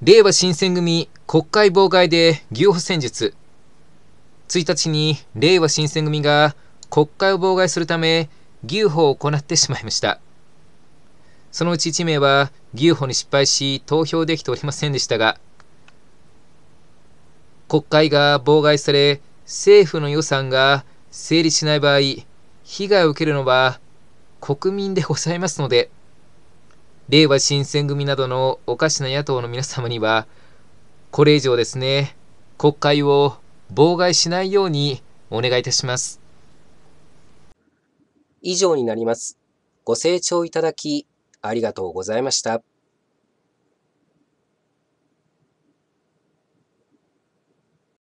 令和新選組国会妨害で牛歩戦術1日に令和新選組が国会を妨害するため牛歩を行ってしまいましたそのうち1名は牛歩に失敗し投票できておりませんでしたが国会が妨害され政府の予算が成立しない場合被害を受けるのは国民でございますのでれいわ新選組などのおかしな野党の皆様には、これ以上ですね、国会を妨害しないようにお願いいたします。以上になります。ご清聴いただき、ありがとうございました。